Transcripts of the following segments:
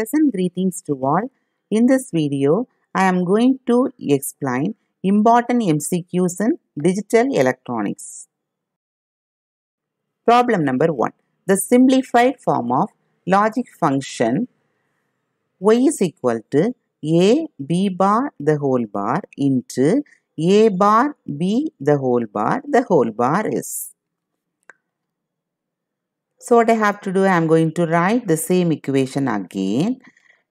Pleasant greetings to all. In this video, I am going to explain important MCQs in digital electronics. Problem number 1. The simplified form of logic function y is equal to a b bar the whole bar into a bar b the whole bar the whole bar is. So what I have to do, I am going to write the same equation again.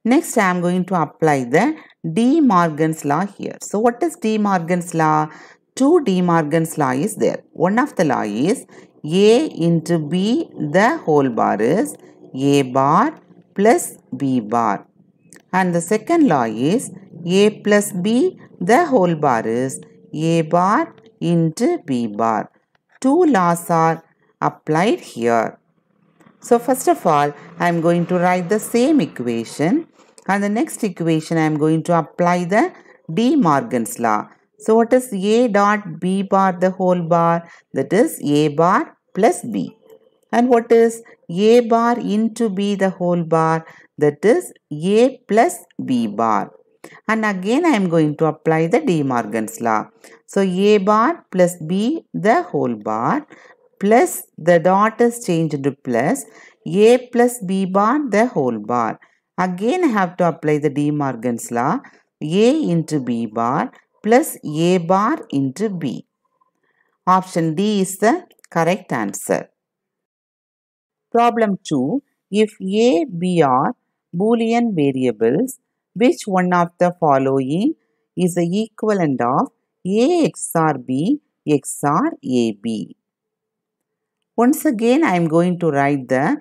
Next, I am going to apply the De Morgan's law here. So what is De Morgan's law? Two De Morgan's law is there. One of the law is A into B, the whole bar is A bar plus B bar. And the second law is A plus B, the whole bar is A bar into B bar. Two laws are applied here. So first of all, I am going to write the same equation and the next equation I am going to apply the De Morgan's law. So what is A dot B bar the whole bar? That is A bar plus B. And what is A bar into B the whole bar? That is A plus B bar. And again I am going to apply the De Morgan's law. So A bar plus B the whole bar plus the dot is changed to plus a plus b bar the whole bar. Again I have to apply the De Morgan's law a into b bar plus a bar into b. Option D is the correct answer. Problem 2. If a, b are boolean variables, which one of the following is the equivalent of a xr b xr ab? Once again, I am going to write the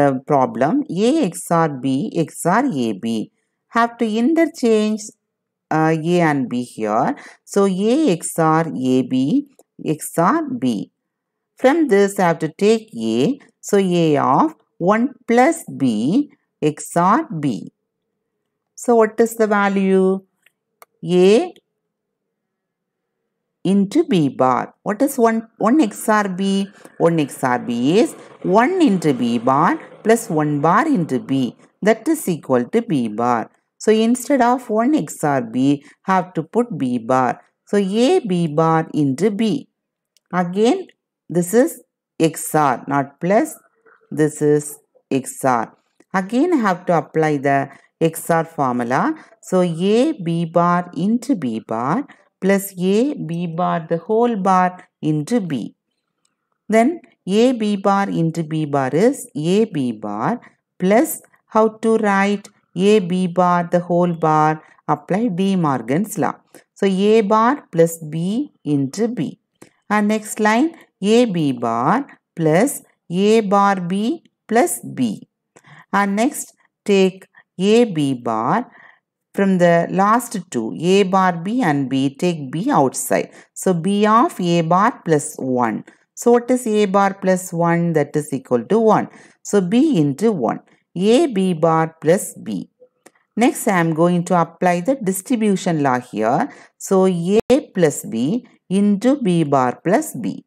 uh, problem A xr B xr AB. Have to interchange uh, A and B here. So, A xr AB xr B. From this, I have to take A. So, A of 1 plus B xr B. So, what is the value? A into B bar. What is 1, 1 XR B? 1 XR B is 1 into B bar plus 1 bar into B. That is equal to B bar. So instead of 1 XR B, have to put B bar. So A B bar into B. Again, this is XR, not plus. This is XR. Again, I have to apply the XR formula. So A B bar into B bar plus A B bar the whole bar into B. Then A B bar into B bar is A B bar plus how to write A B bar the whole bar apply De Morgan's law. So A bar plus B into B. And next line A B bar plus A bar B plus B. And next take A B bar from the last two, A bar B and B, take B outside. So, B of A bar plus 1. So, what is A bar plus 1? That is equal to 1. So, B into 1. A B bar plus B. Next, I am going to apply the distribution law here. So, A plus B into B bar plus B.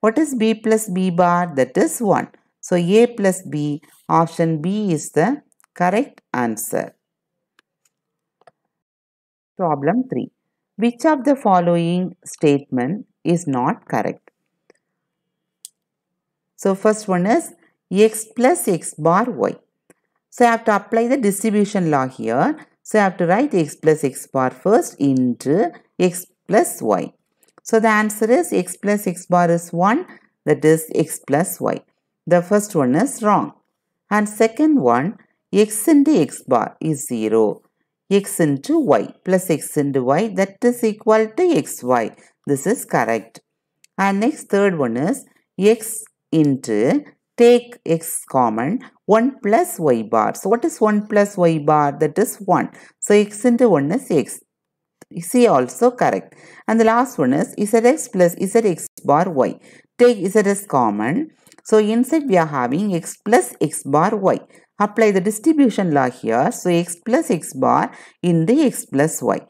What is B plus B bar? That is 1. So, A plus B, option B is the correct answer. Problem 3. Which of the following statement is not correct? So, first one is x plus x bar y. So, I have to apply the distribution law here. So, I have to write x plus x bar first into x plus y. So, the answer is x plus x bar is 1 that is x plus y. The first one is wrong. And second one, x into x bar is 0 x into y plus x into y that is equal to xy. This is correct. And next third one is x into take x common 1 plus y bar. So what is 1 plus y bar? That is 1. So x into 1 is x. C also correct. And the last one is zx plus zx bar y. Take z as common. So inside we are having x plus x bar y. Apply the distribution law here. So, x plus x bar in the x plus y.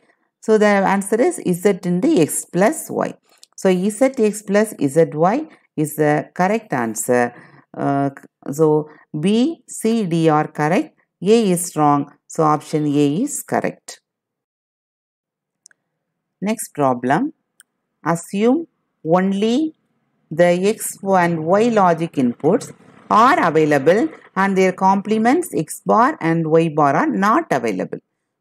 So, the answer is z in the x plus y. So, zx plus zy is the correct answer. Uh, so, B, C, D are correct. A is wrong. So, option A is correct. Next problem. Assume only the x and y logic inputs are available and their complements x bar and y bar are not available.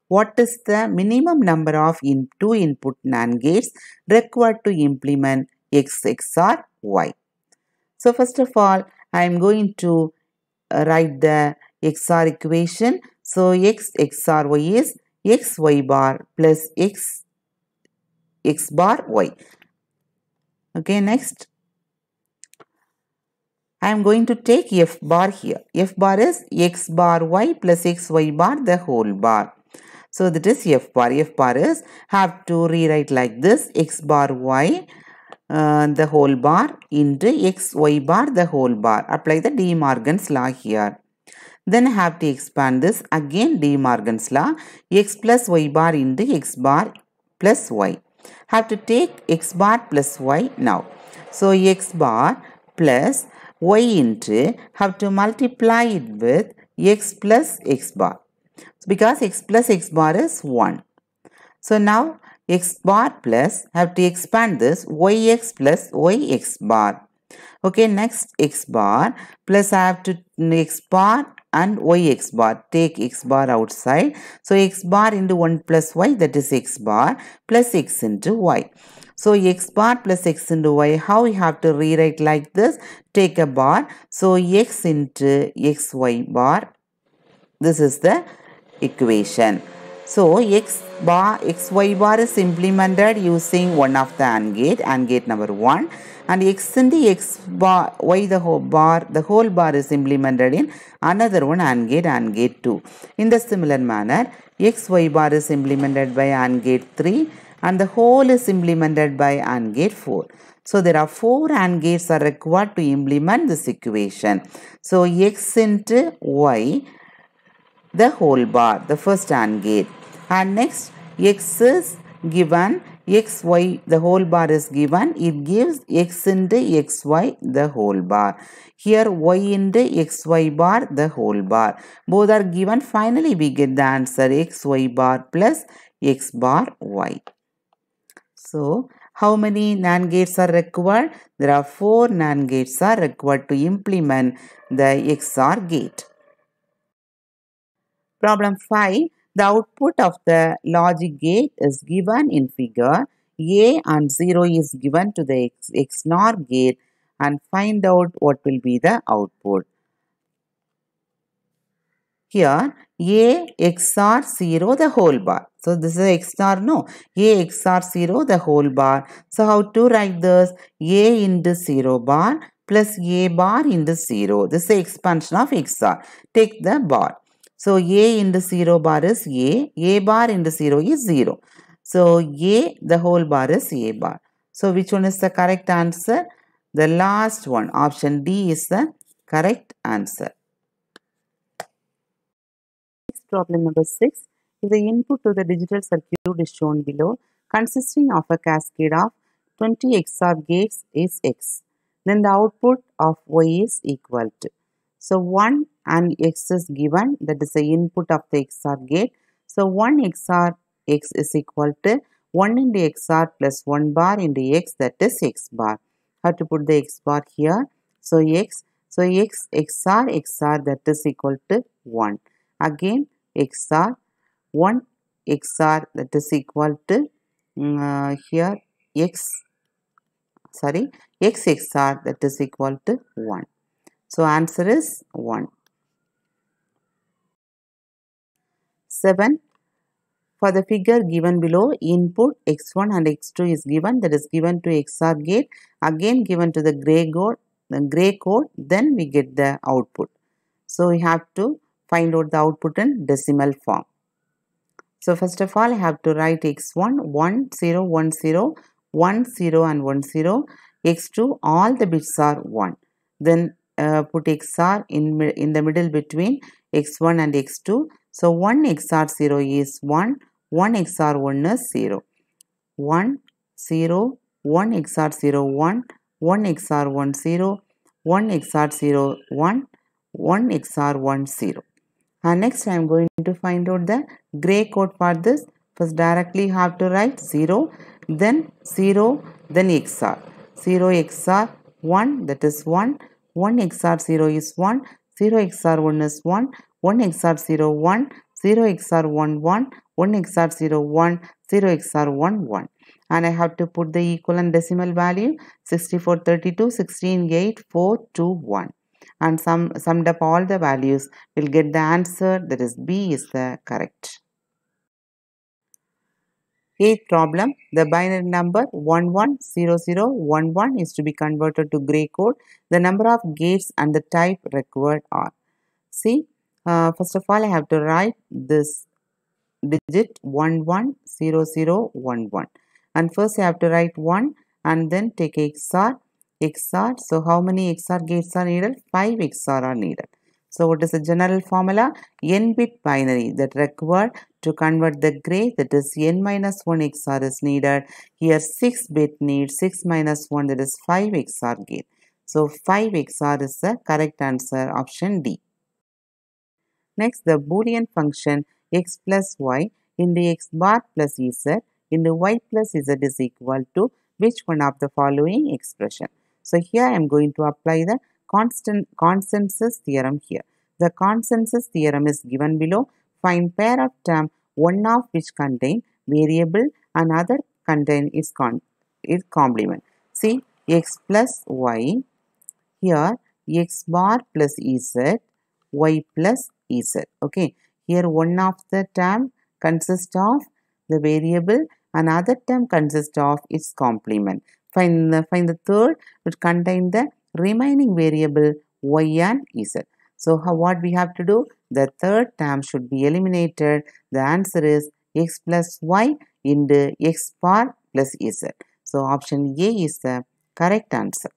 What is the minimum number of in two input NAND gates required to implement x, XOR y? So first of all, I am going to uh, write the X R equation. So x XR y is x y bar plus x x bar y. Okay, next I am going to take f bar here. f bar is x bar y plus xy bar the whole bar. So that is f bar. f bar is have to rewrite like this x bar y uh, the whole bar into xy bar the whole bar. Apply the De Morgan's law here. Then I have to expand this again De Morgan's law x plus y bar into x bar plus y. Have to take x bar plus y now. So x bar plus y into have to multiply it with x plus x bar because x plus x bar is 1. So now x bar plus have to expand this yx plus yx bar. Okay next x bar plus I have to x bar and yx bar take x bar outside. So x bar into 1 plus y that is x bar plus x into y. So x bar plus x into y, how we have to rewrite like this? Take a bar. So x into xy bar. This is the equation. So x bar, xy bar is implemented using one of the AND gate, AND gate number 1 and x into x bar, y the whole bar, the whole bar is implemented in another one AND gate, AND gate 2. In the similar manner, x, y bar is implemented by AND gate 3 and the whole is implemented by AND gate 4. So there are four AND gates are required to implement this equation. So x into y, the whole bar, the first AND gate. And next x is given, x, y, the whole bar is given. It gives x into x, y, the whole bar. Here y into x, y bar, the whole bar. Both are given. Finally we get the answer x, y bar plus x bar y. So, how many NAND gates are required? There are 4 NAND gates are required to implement the XOR gate. Problem 5. The output of the logic gate is given in figure. A and 0 is given to the XNOR gate and find out what will be the output. Here A XOR 0 the whole bar. So this is x star no. A star 0 the whole bar. So how to write this? A into 0 bar plus A bar into 0. This is the expansion of x star. Take the bar. So A into 0 bar is A. A bar into 0 is 0. So A the whole bar is A bar. So which one is the correct answer? The last one option D is the correct answer. Next problem number 6 the input to the digital circuit is shown below, consisting of a cascade of 20 XOR gates is X. Then the output of Y is equal to. So 1 and X is given, that is the input of the XOR gate. So 1 XOR X is equal to 1 into XOR plus 1 bar into X, that is X bar. How to put the X bar here? So X, so X XOR XOR that is equal to 1. Again XOR 1 xr that is equal to mm, uh, here x sorry x xr that is equal to 1. So answer is 1. 7. For the figure given below, input x1 and x2 is given, that is given to XOR gate, again given to the gray code, the gray code, then we get the output. So we have to find out the output in decimal form. So first of all, I have to write x1, 1, 0, 1, 0, 1, 0 and 1, 0. x2, all the bits are 1. Then uh, put XR in, in the middle between x1 and x2. So 1 XR 0 is 1, 1 XR 1 is 0. 1, 0, 1 XR 0, 1, 1 XR 1, 0, 1 XR 0, 1, 1 XR 1, 0 and uh, next I am going to find out the gray code for this first directly have to write 0 then 0 then XR, 0 XR 1 that is 1 1 XR 0 is 1 0 XR 1 is 1 1 XR 0 1 0 XR 1 1 1 XR 0 1 0 XR 1 1 and I have to put the equivalent decimal value 64 32 16 8 4 2 1 and sum, summed up all the values, we'll get the answer that is B is the correct. Eighth problem, the binary number 110011 is to be converted to gray code. The number of gates and the type required are. See, uh, first of all, I have to write this digit 110011 and first I have to write 1 and then take XOR XOR. So how many XOR gates are needed? 5 XOR are needed. So what is the general formula? n bit binary that required to convert the gray that is n minus 1 XOR is needed. Here 6 bit needs 6 minus 1 that is 5 XOR gate. So 5 XOR is the correct answer option D. Next the boolean function x plus y in the x bar plus z in the y plus z is equal to which one of the following expression. So here I am going to apply the constant consensus theorem here. The consensus theorem is given below. Find pair of term one of which contain variable and other contain its, con its complement. See x plus y here x bar plus z y plus z okay here one of the term consists of the variable another term consists of its complement Find the, find the third which contain the remaining variable y and z. So how, what we have to do? The third term should be eliminated. The answer is x plus y into x bar plus z. So option A is the correct answer.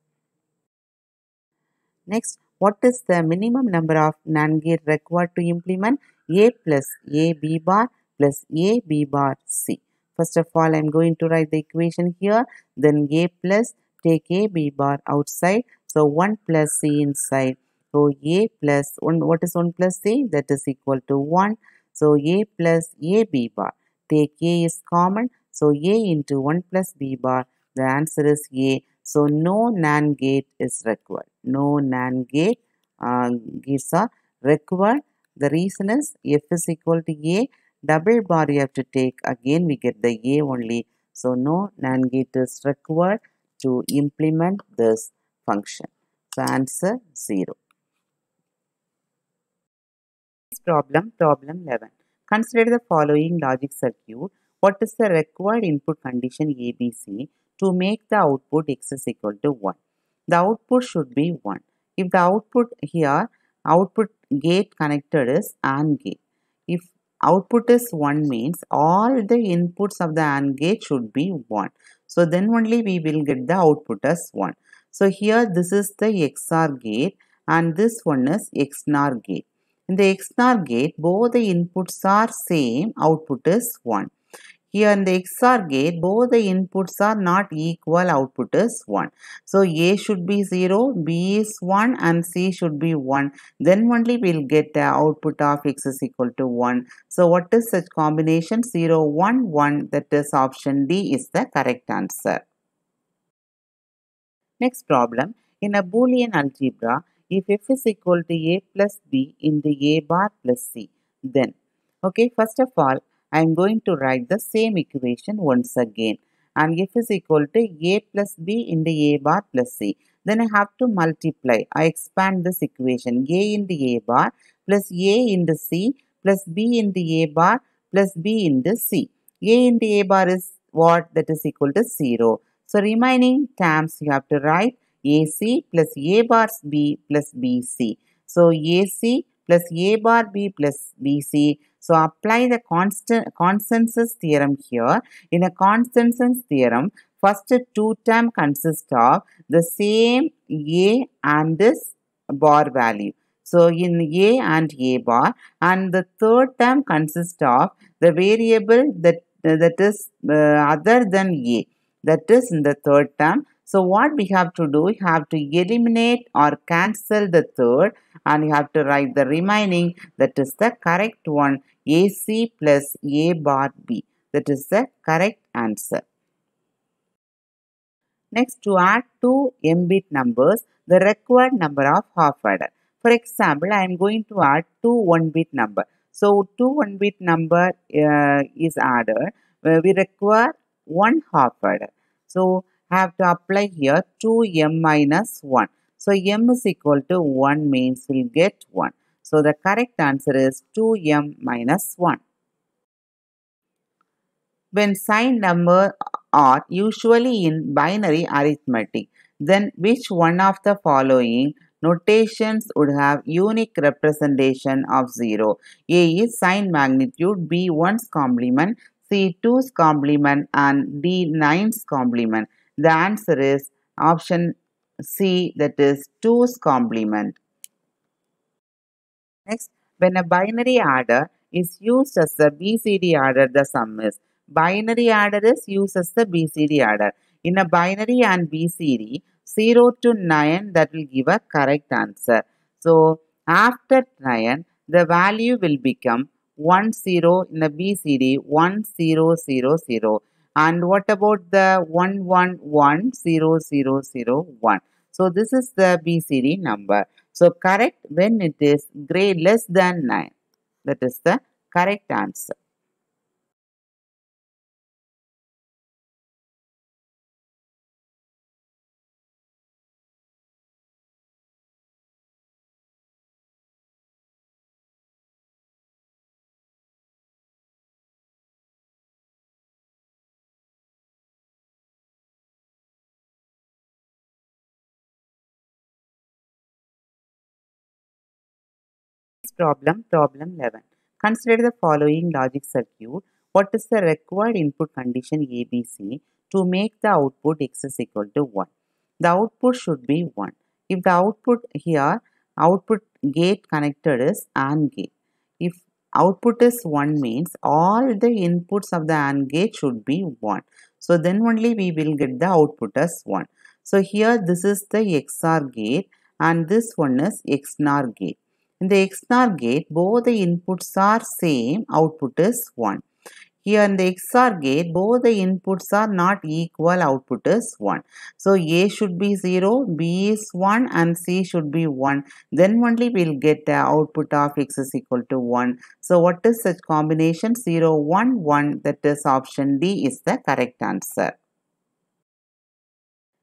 Next, what is the minimum number of NAND gate required to implement A plus AB bar plus AB bar C? First of all, I'm going to write the equation here. Then A plus, take A B bar outside. So 1 plus C inside. So A plus, one, what is 1 plus C? That is equal to 1. So A plus A B bar. Take A is common. So A into 1 plus B bar. The answer is A. So no NAND gate is required. No NAND gate uh, gates are required. The reason is F is equal to A double bar you have to take again we get the a only so no NAND gate is required to implement this function so answer 0 problem problem 11 consider the following logic circuit what is the required input condition abc to make the output x is equal to 1 the output should be 1 if the output here output gate connected is AND gate output is 1 means all the inputs of the AND gate should be 1. So then only we will get the output as 1. So here this is the XOR gate and this one is XNOR gate. In the XNOR gate both the inputs are same output is 1. Here in the XOR gate, both the inputs are not equal, output is 1. So A should be 0, B is 1 and C should be 1. Then only we will get the output of X is equal to 1. So what is such combination 0, 1, 1 that is option D is the correct answer. Next problem. In a Boolean algebra, if f is equal to a plus b in the a bar plus c, then, okay, first of all, I am going to write the same equation once again. And f is equal to a plus b into a bar plus c. Then I have to multiply. I expand this equation. a into a bar plus a into c plus b into a bar plus b into c. a into a bar is what? That is equal to 0. So remaining terms you have to write AC plus A bar B plus BC. So AC plus A bar B plus BC so apply the constant consensus theorem here. In a consensus theorem, first two term consists of the same A and this bar value. So in A and A bar and the third term consists of the variable that, that is uh, other than A that is in the third term so what we have to do, We have to eliminate or cancel the third and you have to write the remaining that is the correct one AC plus A bar B. That is the correct answer. Next to add two m-bit numbers, the required number of half adder. For example, I am going to add two 1-bit number. So, two 1-bit number uh, is added. we require one half adder. So, have to apply here 2m minus 1. So m is equal to 1 means we'll get 1. So the correct answer is 2m minus 1. When sign number are usually in binary arithmetic, then which one of the following notations would have unique representation of 0? A is sign magnitude, B 1's complement, C 2's complement and D 9's complement. The answer is option C that is 2's complement. Next, when a binary adder is used as the BCD adder, the sum is. Binary adder is used as the BCD adder. In a binary and BCD, 0 to 9 that will give a correct answer. So, after 9, the value will become 10 in the BCD 1000. And what about the 1110001? So this is the BCD number. So correct when it is gray less than 9. That is the correct answer. problem, problem 11. Consider the following logic circuit. What is the required input condition ABC to make the output x is equal to 1? The output should be 1. If the output here, output gate connected is AND gate. If output is 1 means all the inputs of the AND gate should be 1. So then only we will get the output as 1. So here this is the XOR gate and this one is XNOR gate. In the XNOR gate, both the inputs are same, output is 1. Here in the XOR gate, both the inputs are not equal, output is 1. So, A should be 0, B is 1 and C should be 1. Then only we will get the output of X is equal to 1. So, what is such combination? 0, 1, 1 that is option D is the correct answer.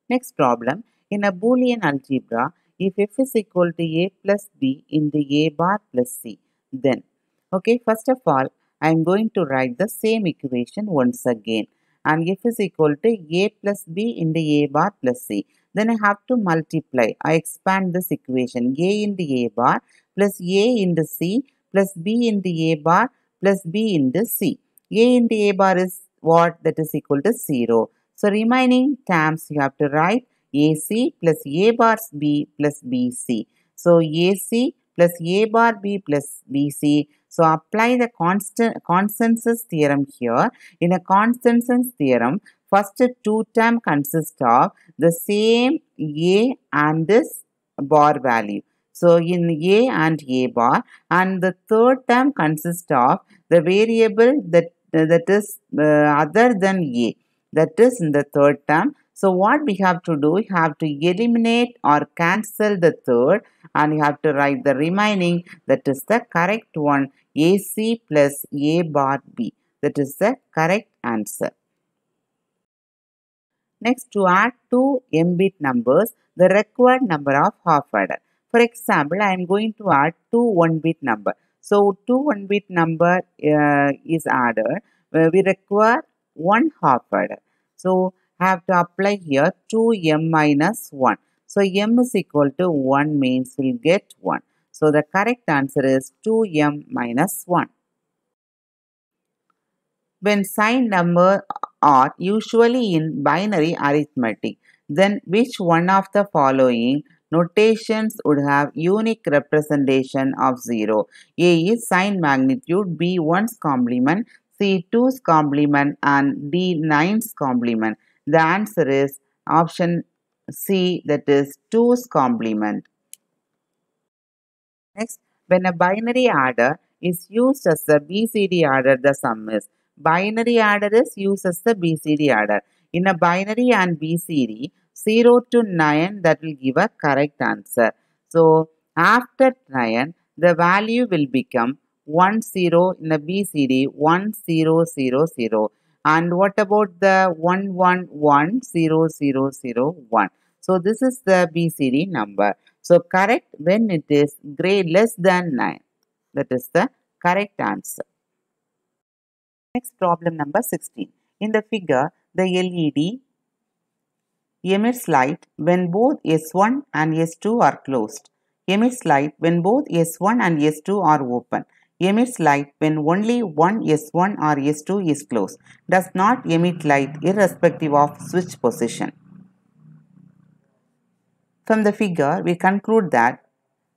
Next problem. In a Boolean algebra, if f is equal to a plus b in the a bar plus c then okay first of all I am going to write the same equation once again and f is equal to a plus b in the a bar plus c then I have to multiply I expand this equation a in the a bar plus a in the c plus b in the a bar plus b in the c a in the a bar is what that is equal to 0 so remaining terms you have to write AC plus A bar B plus BC. So AC plus A bar B plus BC. So apply the constant consensus theorem here. In a consensus theorem, first two term consists of the same A and this bar value. So in A and A bar and the third term consists of the variable that that is uh, other than A that is in the third term so what we have to do, you have to eliminate or cancel the third and you have to write the remaining that is the correct one AC plus A bar B. That is the correct answer. Next to add two m-bit numbers, the required number of half adder. For example, I am going to add two one-bit number. So two one-bit number uh, is added. where we require one half adder. So have to apply here 2m minus 1. So m is equal to 1 means we'll get 1. So the correct answer is 2m minus 1. When sign number are usually in binary arithmetic, then which one of the following notations would have unique representation of 0? A is sign magnitude, B 1's complement, C 2's complement and D 9's complement. The answer is option C that is 2's complement. Next, when a binary adder is used as the BCD adder, the sum is. Binary adder is used as the BCD adder. In a binary and BCD, 0 to 9 that will give a correct answer. So, after 9, the value will become 10 in the BCD 1000. And what about the 1110001? So this is the BCD number. So correct when it is grade less than 9. That is the correct answer. Next problem number 16. In the figure, the LED emits light when both S1 and S2 are closed. Emits light when both S1 and S2 are open emits light when only one S1 or S2 is closed, does not emit light irrespective of switch position. From the figure, we conclude that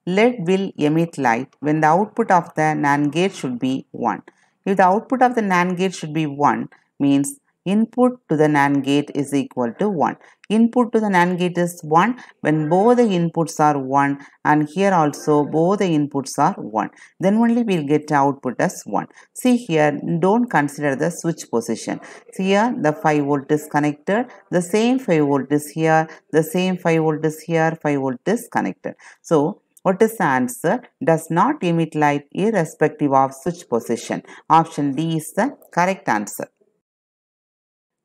LED will emit light when the output of the NAND gate should be 1. If the output of the NAND gate should be 1, means input to the NAND gate is equal to 1. Input to the NAND gate is 1 when both the inputs are 1 and here also both the inputs are 1. Then only we will get output as 1. See here don't consider the switch position. See here the 5 volt is connected. The same 5 volt is here. The same 5 volt is here. 5 volt is connected. So what is the answer? Does not emit light irrespective of switch position. Option D is the correct answer.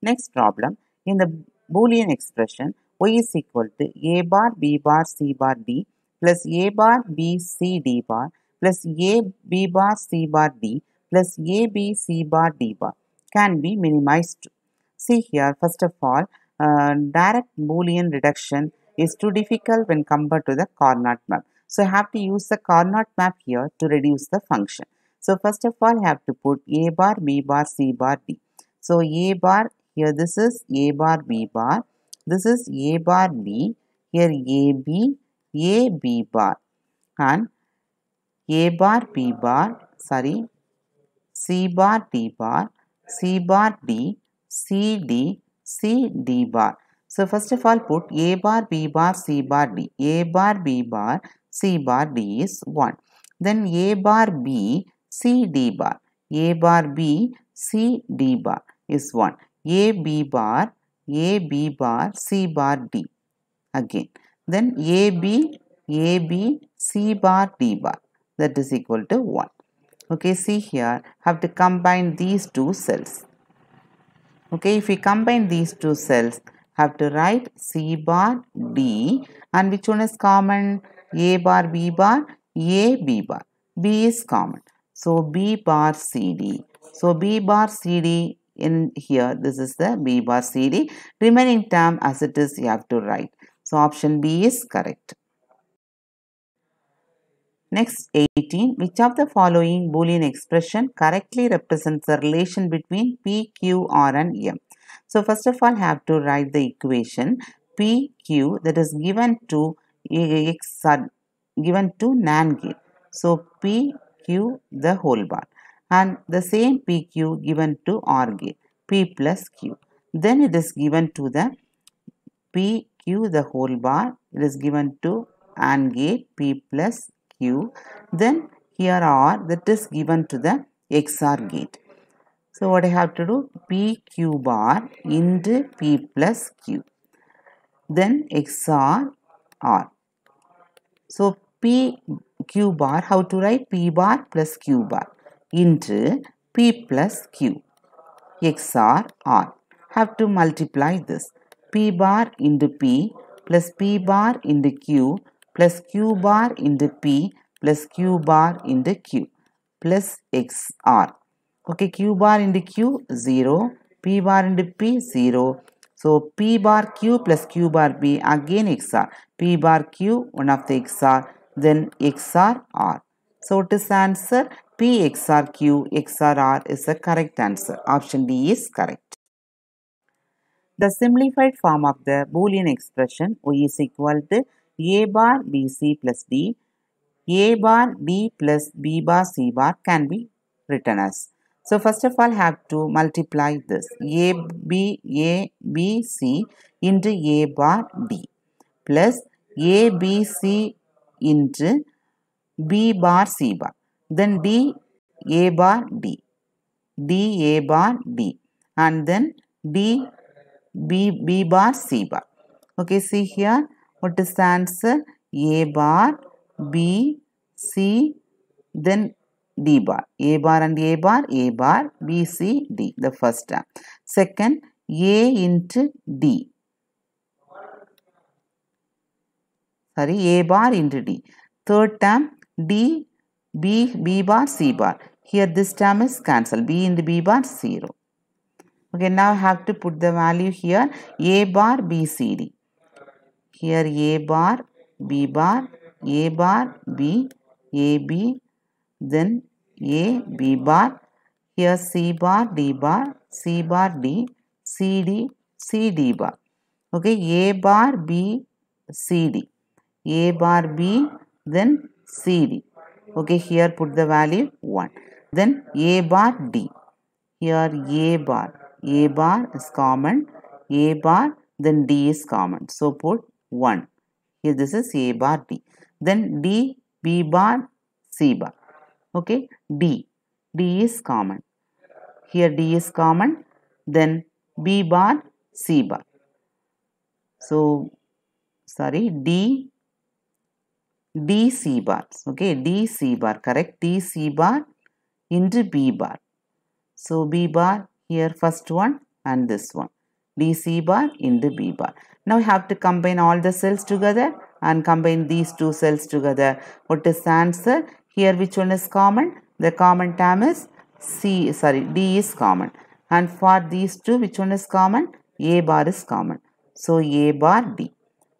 Next problem, in the Boolean expression, y is equal to a bar b bar c bar d plus a bar b c d bar plus a b bar c bar d plus a b c bar d bar can be minimized. See here, first of all, uh, direct Boolean reduction is too difficult when compared to the Carnot map. So, I have to use the Carnot map here to reduce the function. So, first of all, I have to put a bar, b bar, c bar, d. So, a bar here this is A bar B bar. This is A bar B. Here A B, A B bar. And A bar B bar, sorry, C bar D bar, C bar D, C D, C D bar. So first of all put A bar B bar C bar D. A bar B bar C bar D is 1. Then A bar B C D bar. A bar B C D bar is 1. A B bar, A B bar, C bar D. Again, then A B, A B, C bar D bar. That is equal to 1. Okay, see here, have to combine these two cells. Okay, if we combine these two cells, have to write C bar D and which one is common? A bar, B bar, A, B bar. B is common. So, B bar CD. So, B bar CD in here this is the B bar CD remaining term as it is you have to write so option B is correct next 18 which of the following boolean expression correctly represents the relation between P Q R and M so first of all have to write the equation P Q that is given to X given to NAND gate so P Q the whole bar and the same PQ given to OR gate P plus Q. Then it is given to the PQ the whole bar it is given to AND gate P plus Q. Then here R that is given to the XR gate. So what I have to do PQ bar into P plus Q. Then XR R. So P Q bar how to write P bar plus Q bar into P plus Q. XR R. Have to multiply this. P bar into P plus P bar into Q plus Q bar into P plus Q bar into Q plus XR. Okay, Q bar into Q 0, P bar into P 0. So P bar Q plus Q bar P again XR. P bar Q one of the XR then XR R. So it is answer P X R Q X R R is the correct answer. Option D is correct. The simplified form of the Boolean expression O is equal to A bar BC plus D, A bar B plus B bar C bar can be written as. So first of all have to multiply this A B A B C into A bar D plus A B C into B bar C bar. Then D A bar D. D A bar D. And then D B B bar C bar. Okay, see here what is the answer? A bar B C then D bar. A bar and A bar, A bar, B, C, D, the first term. Second, A into D. Sorry, A bar into D. Third term, D, B, B bar, C bar. Here this term is cancelled. B in the B bar 0. Okay, now I have to put the value here A bar, B, C, D. Here A bar, B bar, A bar, B, A, B, then A, B bar. Here C bar, D bar, C bar, D, C, D, C, D bar. Okay, A bar, B, C, D. A bar, B, then CD. Okay, here put the value 1. Then A bar D. Here A bar. A bar is common. A bar then D is common. So put 1. Here this is A bar D. Then D, B bar, C bar. Okay, D. D is common. Here D is common. Then B bar, C bar. So, sorry, D, DC bar. Okay, DC bar, correct? DC bar into B bar. So, B bar here first one and this one. DC bar into B bar. Now, you have to combine all the cells together and combine these two cells together. What is the answer? Here which one is common? The common term is C, sorry, D is common. And for these two, which one is common? A bar is common. So, A bar D.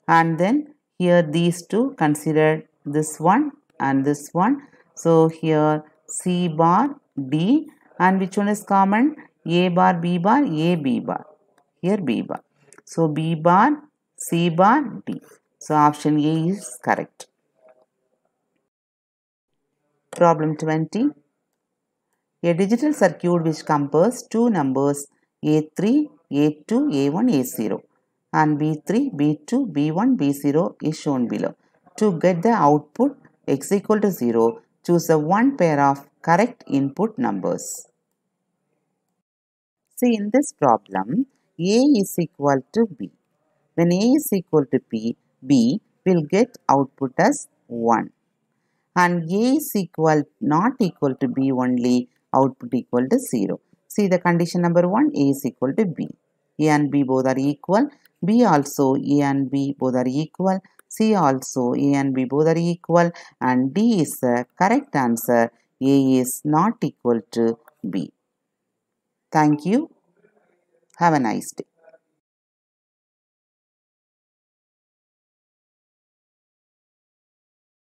And then here these two consider this one and this one so here C bar D and which one is common A bar B bar A B bar here B bar so B bar C bar D so option A is correct problem 20 a digital circuit which compares two numbers A3 A2 A1 A0 and B3, B2, B1, B0 is shown below. To get the output x equal to 0, choose the one pair of correct input numbers. See in this problem, A is equal to B. When A is equal to B, B will get output as 1. And A is equal not equal to B only, output equal to 0. See the condition number 1, A is equal to B. A and B both are equal. B also A and B both are equal. C also A and B both are equal. And D is the correct answer. A is not equal to B. Thank you. Have a nice day.